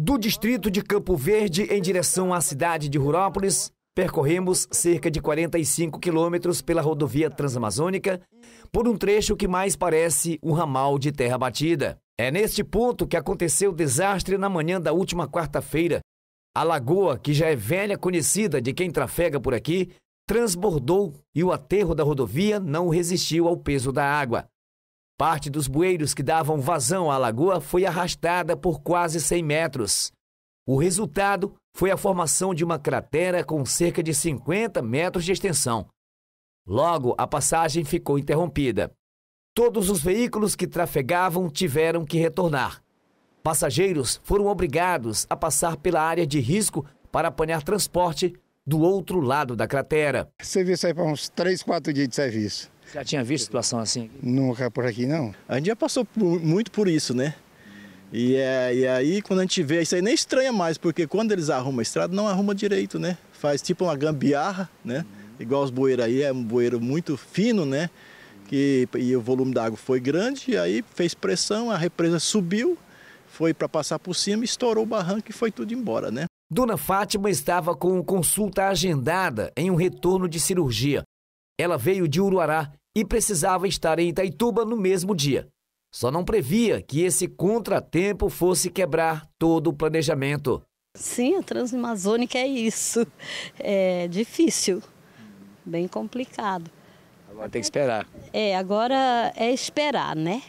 Do distrito de Campo Verde em direção à cidade de Rurópolis, percorremos cerca de 45 quilômetros pela rodovia transamazônica, por um trecho que mais parece um ramal de terra batida. É neste ponto que aconteceu o desastre na manhã da última quarta-feira. A lagoa, que já é velha conhecida de quem trafega por aqui, transbordou e o aterro da rodovia não resistiu ao peso da água. Parte dos bueiros que davam vazão à lagoa foi arrastada por quase 100 metros. O resultado foi a formação de uma cratera com cerca de 50 metros de extensão. Logo, a passagem ficou interrompida. Todos os veículos que trafegavam tiveram que retornar. Passageiros foram obrigados a passar pela área de risco para apanhar transporte do outro lado da cratera. Serviço aí para uns 3, 4 dias de serviço. Já tinha visto situação assim? Nunca por aqui, não. A gente já passou por, muito por isso, né? E, é, e aí, quando a gente vê isso aí, nem estranha mais, porque quando eles arrumam a estrada, não arruma direito, né? Faz tipo uma gambiarra, né? Igual os bueiros aí, é um bueiro muito fino, né? Que, e o volume da água foi grande, e aí fez pressão, a represa subiu, foi para passar por cima, estourou o barranco e foi tudo embora, né? Dona Fátima estava com consulta agendada em um retorno de cirurgia. Ela veio de Uruará e precisava estar em Itaituba no mesmo dia. Só não previa que esse contratempo fosse quebrar todo o planejamento. Sim, a Transamazônica é isso. É difícil, bem complicado. Agora tem que esperar. É, agora é esperar, né?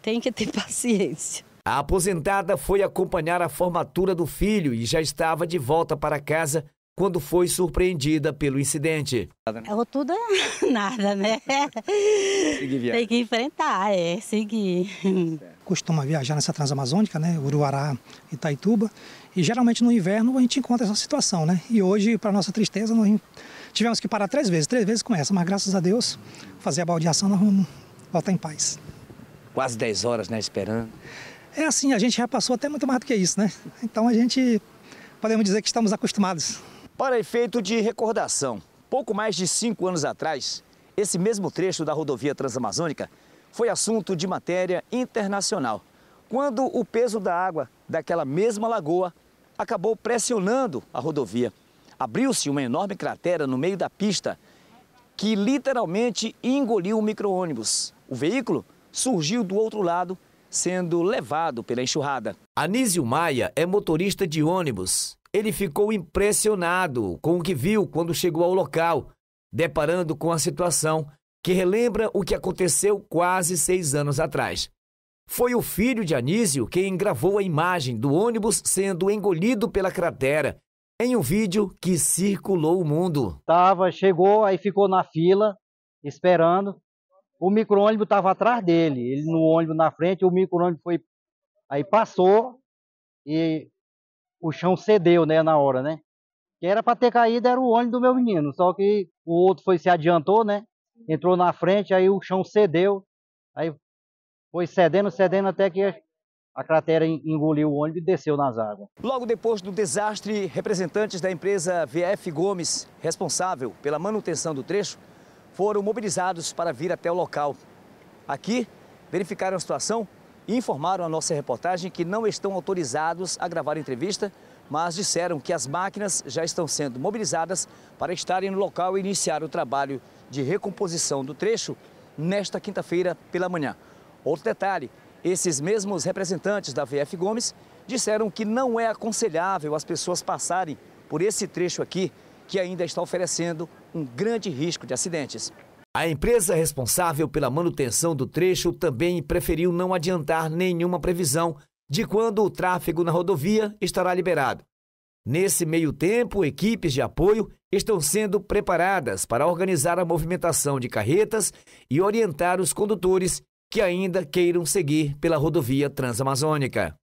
Tem que ter paciência. A aposentada foi acompanhar a formatura do filho e já estava de volta para casa quando foi surpreendida pelo incidente. Errou é, tudo é nada, né? Tem que enfrentar, é, seguir. Costuma viajar nessa transamazônica, né? Uruará, Itaituba. E geralmente no inverno a gente encontra essa situação, né? E hoje, para nossa tristeza, nós tivemos que parar três vezes. Três vezes com essa, mas graças a Deus, fazer a baldeação, nós vamos voltar em paz. Quase 10 horas, né? Esperando. É assim, a gente já passou até muito mais do que isso, né? Então a gente podemos dizer que estamos acostumados. Para efeito de recordação, pouco mais de cinco anos atrás, esse mesmo trecho da rodovia Transamazônica foi assunto de matéria internacional, quando o peso da água daquela mesma lagoa acabou pressionando a rodovia. Abriu-se uma enorme cratera no meio da pista que literalmente engoliu o micro-ônibus. O veículo surgiu do outro lado sendo levado pela enxurrada. Anísio Maia é motorista de ônibus. Ele ficou impressionado com o que viu quando chegou ao local, deparando com a situação que relembra o que aconteceu quase seis anos atrás. Foi o filho de Anísio quem gravou a imagem do ônibus sendo engolido pela cratera em um vídeo que circulou o mundo. Tava, chegou, aí ficou na fila esperando o micro-ônibus estava atrás dele, ele no ônibus na frente, o micro-ônibus foi, aí passou e o chão cedeu, né, na hora, né? Que era para ter caído era o ônibus do meu menino, só que o outro foi se adiantou, né? Entrou na frente, aí o chão cedeu, aí foi cedendo, cedendo até que a cratera engoliu o ônibus e desceu nas águas. Logo depois do desastre, representantes da empresa VF Gomes, responsável pela manutenção do trecho, foram mobilizados para vir até o local. Aqui, verificaram a situação e informaram à nossa reportagem que não estão autorizados a gravar a entrevista, mas disseram que as máquinas já estão sendo mobilizadas para estarem no local e iniciar o trabalho de recomposição do trecho nesta quinta-feira pela manhã. Outro detalhe, esses mesmos representantes da VF Gomes disseram que não é aconselhável as pessoas passarem por esse trecho aqui que ainda está oferecendo um grande risco de acidentes. A empresa responsável pela manutenção do trecho também preferiu não adiantar nenhuma previsão de quando o tráfego na rodovia estará liberado. Nesse meio tempo, equipes de apoio estão sendo preparadas para organizar a movimentação de carretas e orientar os condutores que ainda queiram seguir pela rodovia transamazônica.